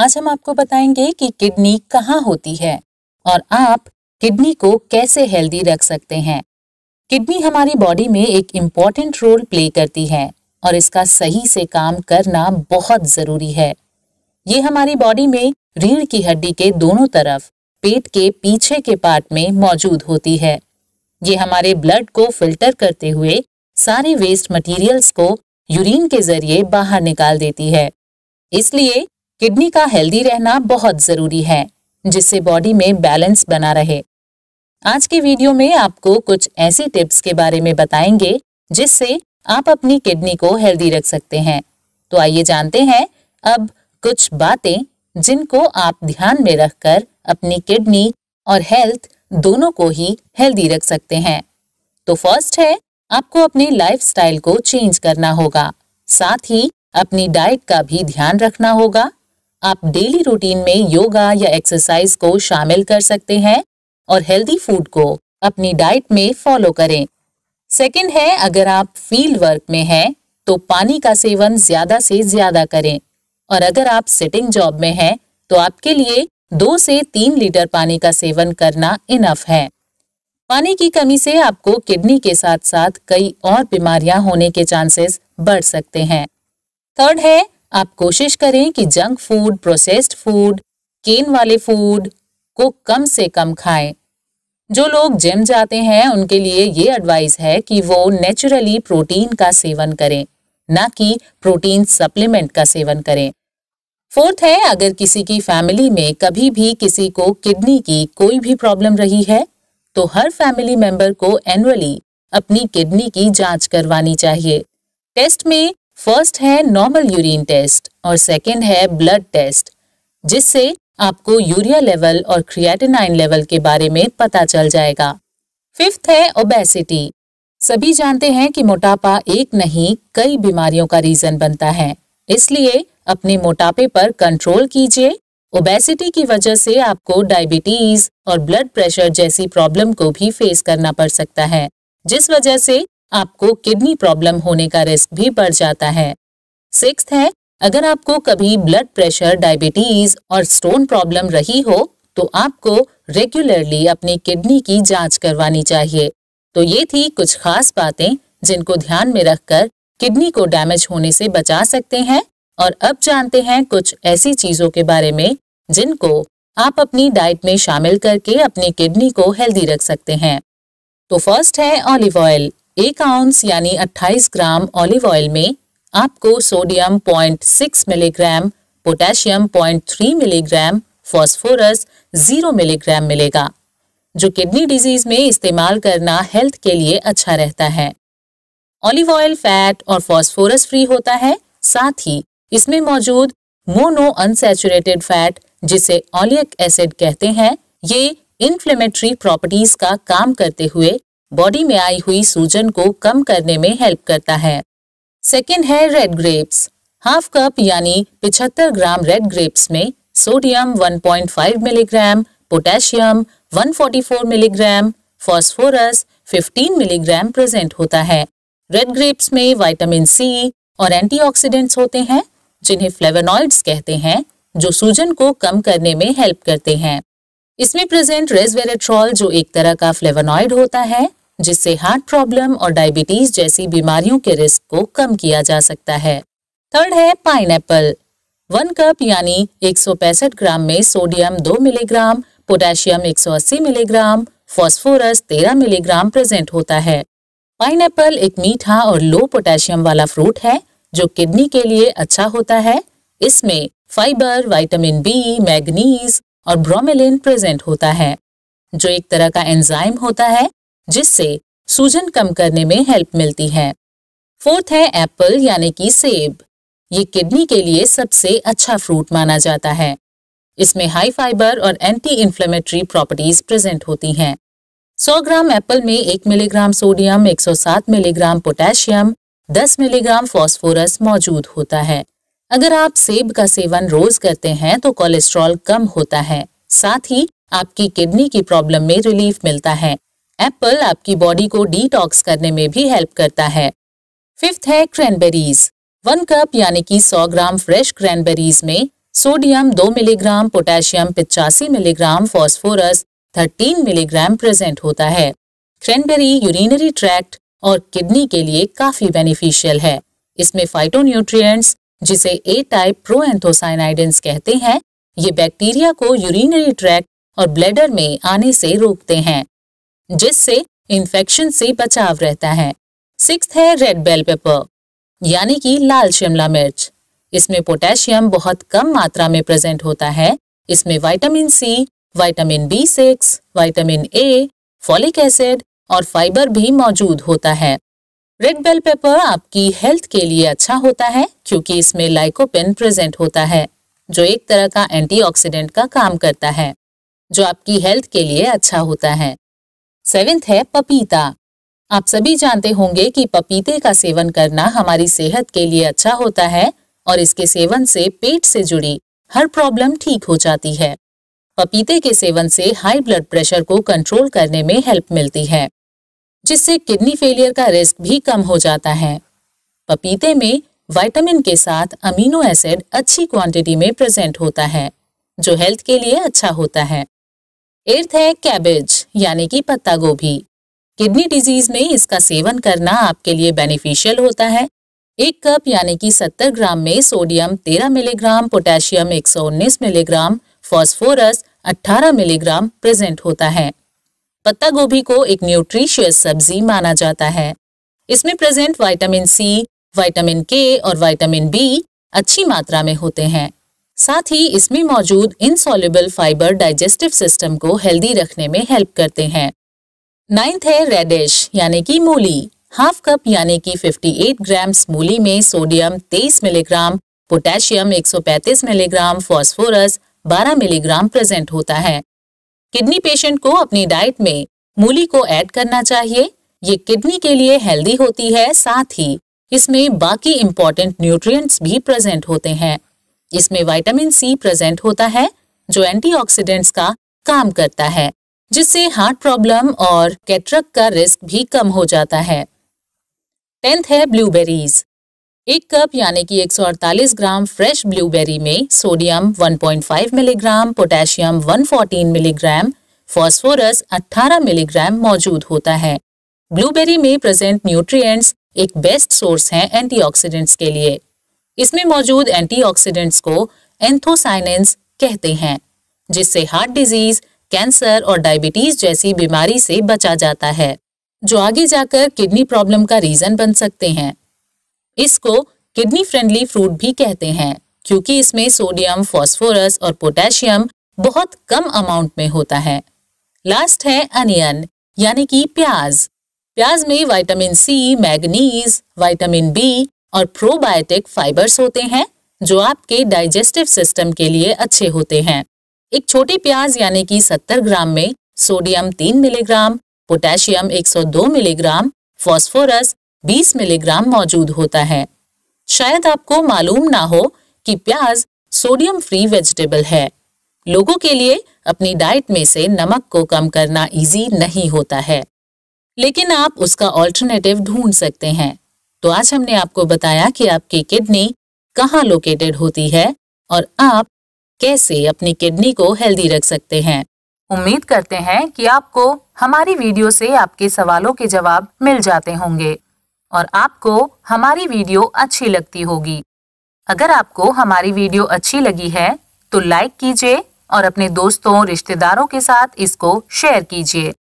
आज हम आपको बताएंगे कि किडनी कहाँ होती है और आप किडनी को कैसे हेल्दी रख सकते हैं किडनी हमारी बॉडी में एक इम्पॉर्टेंट रोल प्ले करती है और इसका सही से काम करना बहुत जरूरी है ये हमारी बॉडी में रीढ़ की हड्डी के दोनों तरफ पेट के पीछे के पार्ट में मौजूद होती है ये हमारे ब्लड को फिल्टर करते हुए सारे वेस्ट मटेरियल्स को यूरिन के जरिए बाहर निकाल देती है इसलिए किडनी का हेल्दी रहना बहुत ज़रूरी है जिससे बॉडी में बैलेंस बना रहे आज के वीडियो में आपको कुछ ऐसी टिप्स के बारे में बताएंगे जिससे आप अपनी किडनी को हेल्दी रख सकते हैं तो आइए जानते हैं अब कुछ बातें जिनको आप ध्यान में रखकर अपनी किडनी और हेल्थ दोनों को ही हेल्दी रख सकते हैं तो फर्स्ट है आपको अपने लाइफस्टाइल को चेंज करना होगा साथ ही अपनी डाइट का भी ध्यान रखना होगा आप डेली रूटीन में योगा या एक्सरसाइज को शामिल कर सकते हैं और हेल्दी फूड को अपनी डाइट में फॉलो करें सेकंड है अगर आप फील्ड वर्क में हैं तो पानी का सेवन ज्यादा से ज्यादा करें और अगर आप सिटिंग जॉब में हैं तो आपके लिए दो से तीन लीटर पानी का सेवन करना इनफ है पानी की कमी से आपको किडनी के साथ साथ कई और बीमारियां होने के चांसेस बढ़ सकते हैं थर्ड है आप कोशिश करें कि junk food processed food can वाले फूड को कम से कम खाएं जो लोग जिम जाते हैं उनके लिए ये एडवाइस है कि वो नेचुरली प्रोटीन का सेवन करें ना कि प्रोटीन सप्लीमेंट का सेवन करें फोर्थ है अगर किसी की फैमिली में कभी भी किसी को किडनी की कोई भी प्रॉब्लम रही है तो हर फैमिली मेंबर को एनुअली अपनी किडनी की जांच करवानी चाहिए टेस्ट में फर्स्ट है नॉर्मल यूरिन टेस्ट और सेकेंड है ब्लड टेस्ट जिससे आपको यूरिया लेवल और क्रिएटिनाइन लेवल के बारे में पता चल जाएगा फिफ्थ है ओबेसिटी सभी जानते हैं कि मोटापा एक नहीं कई बीमारियों का रीजन बनता है इसलिए अपने मोटापे पर कंट्रोल कीजिए ओबेसिटी की वजह से आपको डायबिटीज और ब्लड प्रेशर जैसी प्रॉब्लम को भी फेस करना पड़ सकता है जिस वजह से आपको किडनी प्रॉब्लम होने का रिस्क भी बढ़ जाता है सिक्स है अगर आपको कभी ब्लड प्रेशर डायबिटीज और स्टोन प्रॉब्लम रही हो तो आपको रेगुलरली अपनी किडनी की जांच करवानी चाहिए तो ये थी कुछ खास बातें जिनको ध्यान में रखकर किडनी को डैमेज होने से बचा सकते हैं और अब जानते हैं कुछ ऐसी चीजों के बारे में जिनको आप अपनी डाइट में शामिल करके अपनी किडनी को हेल्दी रख सकते हैं तो फर्स्ट है ऑलिव ऑयल एक आउंस यानी 28 ग्राम ऑलिव ऑयल में आपको sodium 0.6 milligram potassium 0.3 milligram phosphorus 0 milligram मिलेगा जो किडनी डिजीज में इस्तेमाल करना हेल्थ के लिए अच्छा रहता है ऑलिव ऑयल फैट और फास्फोरस फ्री होता है साथ ही इसमें मौजूद मोनो अनसेचुरेटेड फैट जिसे ऑलिक एसिड कहते हैं ये इन्फ्लेमेटरी प्रॉपर्टीज का काम करते हुए बॉडी में आई हुई सूजन को कम करने में हेल्प करता है सेकेंड है रेड ग्रेप्स हाफ कप यानी पिछहत्तर ग्राम रेड ग्रेप्स में sodium 1.5 milligram potassium 144 milligram phosphorus 15 milligram present होता है रेड ग्रेप्स में विटामिन सी और एंटीऑक्सीडेंट्स होते हैं जिन्हें फ्लेवेनॉइड्स कहते हैं जो सूजन को कम करने में हेल्प करते हैं इसमें प्रेजेंट रेजवेरेट्रॉल जो एक तरह का फ्लेवेनॉइड होता है जिससे हार्ट प्रॉब्लम और डायबिटीज जैसी बीमारियों के रिस्क को कम किया जा सकता है थर्ड है पाइन एप्पल वन कप यानी एक ग्राम में सोडियम दो milligram potassium 180 milligram phosphorus 13 milligram present होता है पाइन एक मीठा और लो पोटेशियम वाला फ्रूट है जो किडनी के लिए अच्छा होता है इसमें फाइबर विटामिन बी मैग्नीज और ब्रोमेलिन प्रेजेंट होता है जो एक तरह का एंजाइम होता है जिससे सूजन कम करने में हेल्प मिलती है फोर्थ है एप्पल यानी कि सेब ये किडनी के लिए सबसे अच्छा फ्रूट माना जाता है इसमें हाई फाइबर और एंटी इन्फ्लेमेटरी प्रॉपर्टीज प्रेजेंट होती हैं 100 ग्राम एप्पल में 1 milligram sodium 107 milligram potassium 10 milligram phosphorus मौजूद होता है अगर आप सेब का सेवन रोज करते हैं तो कोलेस्ट्रॉल कम होता है साथ ही आपकी किडनी की प्रॉब्लम में रिलीफ मिलता है एप्पल आपकी बॉडी को डिटॉक्स करने में भी हेल्प करता है फिफ्थ है क्रैनबेरीज वन कप यानी कि 100 ग्राम फ्रेश क्रैनबेरीज में सोडियम 2 मिलीग्राम पोटेशियम पिचासी मिलीग्राम फॉस्फोरस 13 मिलीग्राम प्रेजेंट होता है क्रैनबेरी यूरिनरी ट्रैक्ट और किडनी के लिए काफी बेनिफिशियल है इसमें फाइटोन्यूट्रिएंट्स जिसे ए टाइप प्रोएंथोसाइनाइडेंस कहते हैं ये बैक्टीरिया को यूरिनरी ट्रैक्ट और ब्लेडर में आने से रोकते हैं जिससे इन्फेक्शन से बचाव रहता है सिक्स है रेड बेल पेपर यानी कि लाल शिमला मिर्च इसमें पोटेशियम बहुत कम मात्रा में प्रेजेंट होता है इसमें vitamin C vitamin B six vitamin A folic acid और फाइबर भी मौजूद होता है रेड बेल पेपर आपकी हेल्थ के लिए अच्छा होता है क्योंकि इसमें लाइकोपेन प्रेजेंट होता है जो एक तरह का एंटीऑक्सीडेंट का काम करता है जो आपकी हेल्थ के लिए अच्छा होता है सेवेंथ है पपीता आप सभी जानते होंगे कि पपीते का सेवन करना हमारी सेहत के लिए अच्छा होता है और इसके सेवन से पेट से जुड़ी हर प्रॉब्लम ठीक हो जाती है पपीते के सेवन से हाई ब्लड प्रेशर को कंट्रोल करने में हेल्प मिलती है जिससे किडनी फेलियर का रिस्क भी कम हो जाता है पपीते में विटामिन के साथ अमीनो एसिड अच्छी क्वांटिटी में प्रेजेंट होता है जो हेल्थ के लिए अच्छा होता है एर्थ है कैबेज यानी कि पत्ता गोभी किडनी डिजीज में इसका सेवन करना आपके लिए बेनिफिशियल होता है एक कप यानी कि 70 ग्राम में sodium 13 milligram potassium 119 milligram phosphorus 18 milligram present होता है पत्ता गोभी को एक न्यूट्रिशियस सब्जी माना जाता है इसमें प्रेजेंट वाइटामिन सी वाइटामिन के और वाइटामिन बी अच्छी मात्रा में होते हैं साथ ही इसमें मौजूद इनसॉल्युबल फाइबर डाइजेस्टिव सिस्टम को हेल्दी रखने में हेल्प करते हैं नाइन्थ है रेडिश यानी कि मूली हाफ कप यानी कि 58 ग्राम मूली में sodium 23 milligram potassium 135 milligram phosphorus 12 milligram present होता है किडनी पेशेंट को अपनी डाइट में मूली को ऐड करना चाहिए ये किडनी के लिए हेल्दी होती है साथ ही इसमें बाकी इम्पोर्टेंट न्यूट्रिएंट्स भी प्रेजेंट होते हैं इसमें विटामिन सी प्रेजेंट होता है जो एंटीऑक्सीडेंट्स का काम करता है जिससे हार्ट प्रॉब्लम और कैटरक का रिस्क भी कम हो जाता है टेंथ है ब्लूबेरीज एक कप यानी कि 148 ग्राम फ्रेश ब्लूबेरी में sodium 1.5 milligram potassium 114 milligram phosphorus 18 milligram मौजूद होता है ब्लूबेरी में प्रेजेंट न्यूट्रिएंट्स एक बेस्ट सोर्स है एंटीऑक्सीडेंट्स के लिए इसमें मौजूद एंटीऑक्सीडेंट्स को एंथोसाइनेंस कहते हैं जिससे हार्ट डिजीज कैंसर और डायबिटीज जैसी बीमारी से बचा जाता है जो आगे जाकर किडनी प्रॉब्लम का रीजन बन सकते हैं इसको किडनी फ्रेंडली फ्रूट भी कहते हैं क्योंकि इसमें सोडियम फॉस्फोरस और पोटेशियम बहुत कम अमाउंट में होता है लास्ट है अनियन यानी कि प्याज प्याज में vitamin C manganese vitamin B और प्रोबायोटिक फाइबर्स होते हैं जो आपके डाइजेस्टिव सिस्टम के लिए अच्छे होते हैं एक छोटे प्याज यानी कि 70 ग्राम में sodium 3 milligram potassium 102 milligram phosphorus 20 milligram मौजूद होता है शायद आपको मालूम ना हो कि प्याज सोडियम फ्री वेजिटेबल है लोगों के लिए अपनी डाइट में से नमक को कम करना इजी नहीं होता है लेकिन आप उसका ऑल्टरनेटिव ढूंढ सकते हैं तो आज हमने आपको बताया कि आपकी किडनी कहाँ लोकेटेड होती है और आप कैसे अपनी किडनी को हेल्दी रख सकते हैं उम्मीद करते हैं कि आपको हमारी वीडियो से आपके सवालों के जवाब मिल जाते होंगे और आपको हमारी वीडियो अच्छी लगती होगी अगर आपको हमारी वीडियो अच्छी लगी है तो लाइक कीजिए और अपने दोस्तों रिश्तेदारों के साथ इसको शेयर कीजिए